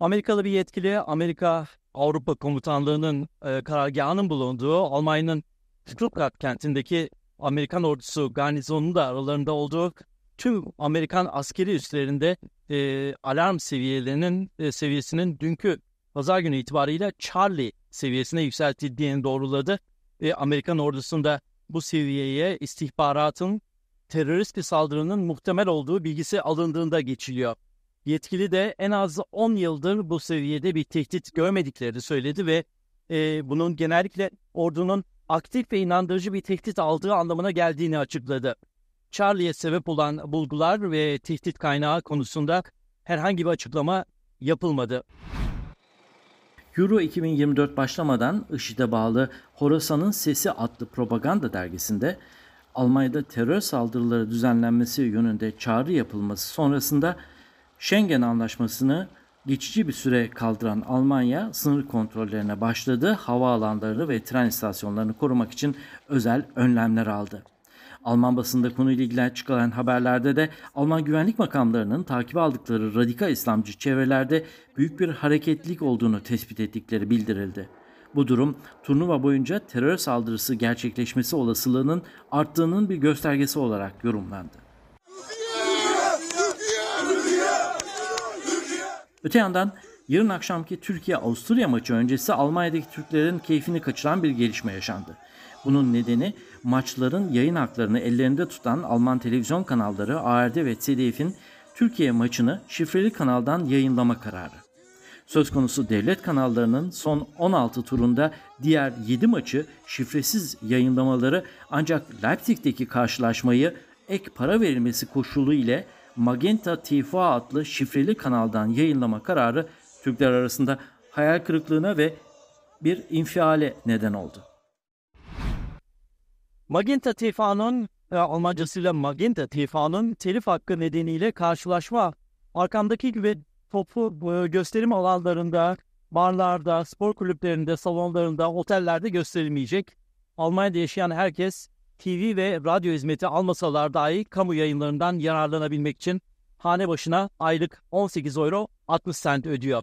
Amerikalı bir yetkili Amerika Avrupa Komutanlığı'nın e, karargahının bulunduğu Almanya'nın Stuttgart kentindeki Amerikan ordusu garnizonunun da aralarında olduğu tüm Amerikan askeri üslerinde e, alarm seviyelerinin e, seviyesinin dünkü pazar günü itibariyle Charlie seviyesine yükseltildiğini doğruladı. E, Amerikan ordusunda bu seviyeye istihbaratın terörist bir saldırının muhtemel olduğu bilgisi alındığında geçiliyor. Yetkili de en az 10 yıldır bu seviyede bir tehdit görmediklerini söyledi ve e, bunun genellikle ordunun aktif ve inandırıcı bir tehdit aldığı anlamına geldiğini açıkladı. Charlie'ye sebep olan bulgular ve tehdit kaynağı konusunda herhangi bir açıklama yapılmadı. Euro 2024 başlamadan IŞİD'e bağlı Horasan'ın Sesi adlı propaganda dergisinde Almanya'da terör saldırıları düzenlenmesi yönünde çağrı yapılması sonrasında Schengen anlaşmasını geçici bir süre kaldıran Almanya sınır kontrollerine başladı. Havaalanlarını ve tren istasyonlarını korumak için özel önlemler aldı. Alman basında konuyla ilgili çıkan haberlerde de Alman güvenlik makamlarının takip aldıkları radikal İslamcı çevrelerde büyük bir hareketlilik olduğunu tespit ettikleri bildirildi. Bu durum turnuva boyunca terör saldırısı gerçekleşmesi olasılığının arttığının bir göstergesi olarak yorumlandı. Öte yandan yarın akşamki Türkiye-Avusturya maçı öncesi Almanya'daki Türklerin keyfini kaçıran bir gelişme yaşandı. Bunun nedeni maçların yayın haklarını ellerinde tutan Alman televizyon kanalları ARD ve ZDF'in Türkiye maçını şifreli kanaldan yayınlama kararı. Söz konusu devlet kanallarının son 16 turunda diğer 7 maçı şifresiz yayınlamaları ancak Leipzig'teki karşılaşmayı ek para verilmesi koşulu ile Magenta Tifa adlı şifreli kanaldan yayınlama kararı Türkler arasında hayal kırıklığına ve bir infiale neden oldu. Magenta Tifa'nın e, Almancasıyla Magenta Tifa'nın telif hakkı nedeniyle karşılaşma arkamdaki gibi topu e, gösterim alanlarında, barlarda, spor kulüplerinde, salonlarında, otellerde gösterilmeyecek. Almanya'da yaşayan herkes TV ve radyo hizmeti almasalar dahi kamu yayınlarından yararlanabilmek için hane başına aylık 18 euro 60 cent ödüyor.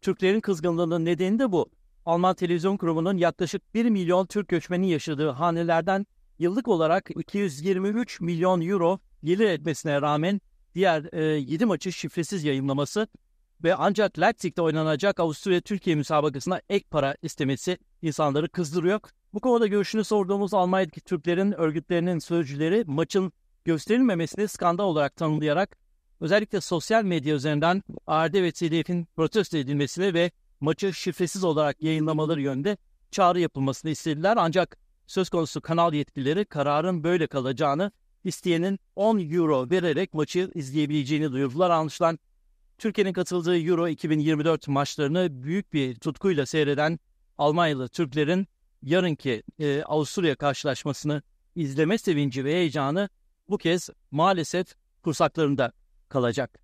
Türklerin kızgınlığının nedeni de bu. Alman televizyon kurumunun yaklaşık 1 milyon Türk göçmeni yaşadığı hanelerden yıllık olarak 223 milyon euro gelir etmesine rağmen diğer e, 7 maçı şifresiz yayınlaması ve ancak Leipzig'te oynanacak Avusturya Türkiye müsabakasına ek para istemesi insanları kızdırıyor bu konuda görüşünü sorduğumuz Almanya'daki Türklerin örgütlerinin sözcüleri maçın gösterilmemesini skandal olarak tanımlayarak özellikle sosyal medya üzerinden ARD ve TDF'in protesto edilmesini ve maçı şifresiz olarak yayınlamaları yönde çağrı yapılmasını istediler. Ancak söz konusu kanal yetkilileri kararın böyle kalacağını isteyenin 10 euro vererek maçı izleyebileceğini duyurdular. Anlaşılan Türkiye'nin katıldığı Euro 2024 maçlarını büyük bir tutkuyla seyreden Almanyalı Türklerin yarınki e, Avusturya karşılaşmasını izleme sevinci ve heyecanı bu kez maalesef kursaklarında kalacak.